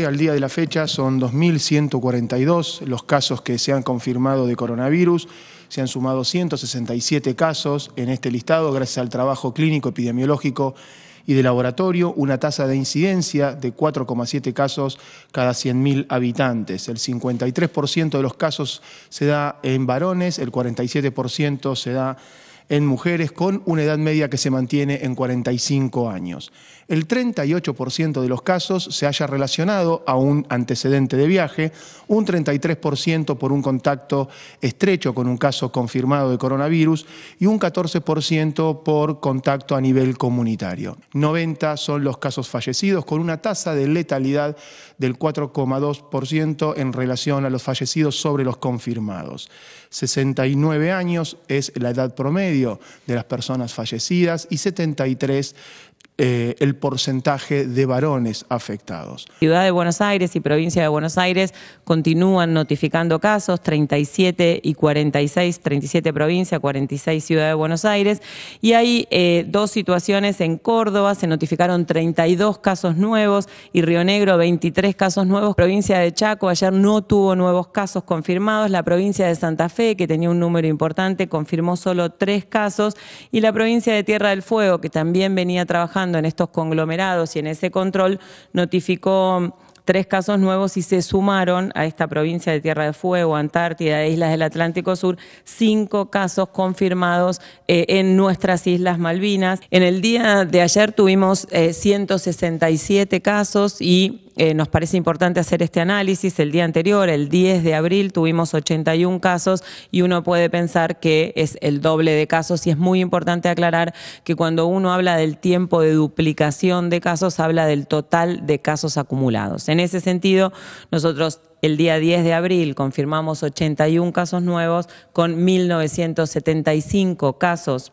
Al día de la fecha son 2.142 los casos que se han confirmado de coronavirus, se han sumado 167 casos en este listado gracias al trabajo clínico, epidemiológico y de laboratorio, una tasa de incidencia de 4,7 casos cada 100.000 habitantes. El 53% de los casos se da en varones, el 47% se da en en mujeres con una edad media que se mantiene en 45 años. El 38% de los casos se haya relacionado a un antecedente de viaje, un 33% por un contacto estrecho con un caso confirmado de coronavirus y un 14% por contacto a nivel comunitario. 90 son los casos fallecidos con una tasa de letalidad del 4,2% en relación a los fallecidos sobre los confirmados. 69 años es la edad promedio de las personas fallecidas y 73 eh, el porcentaje de varones afectados. Ciudad de Buenos Aires y provincia de Buenos Aires continúan notificando casos, 37 y 46, 37 provincias, 46 Ciudad de Buenos Aires. Y hay eh, dos situaciones en Córdoba, se notificaron 32 casos nuevos y Río Negro 23 casos nuevos. Provincia de Chaco ayer no tuvo nuevos casos confirmados, la provincia de Santa Fe, que tenía un número importante, confirmó solo tres casos y la provincia de Tierra del Fuego, que también venía trabajando en estos conglomerados y en ese control, notificó tres casos nuevos y se sumaron a esta provincia de Tierra de Fuego, Antártida, e Islas del Atlántico Sur, cinco casos confirmados eh, en nuestras Islas Malvinas. En el día de ayer tuvimos 167 eh, casos y eh, nos parece importante hacer este análisis. El día anterior, el 10 de abril, tuvimos 81 casos y uno puede pensar que es el doble de casos y es muy importante aclarar que cuando uno habla del tiempo de duplicación de casos, habla del total de casos acumulados. En ese sentido, nosotros el día 10 de abril confirmamos 81 casos nuevos con 1.975 casos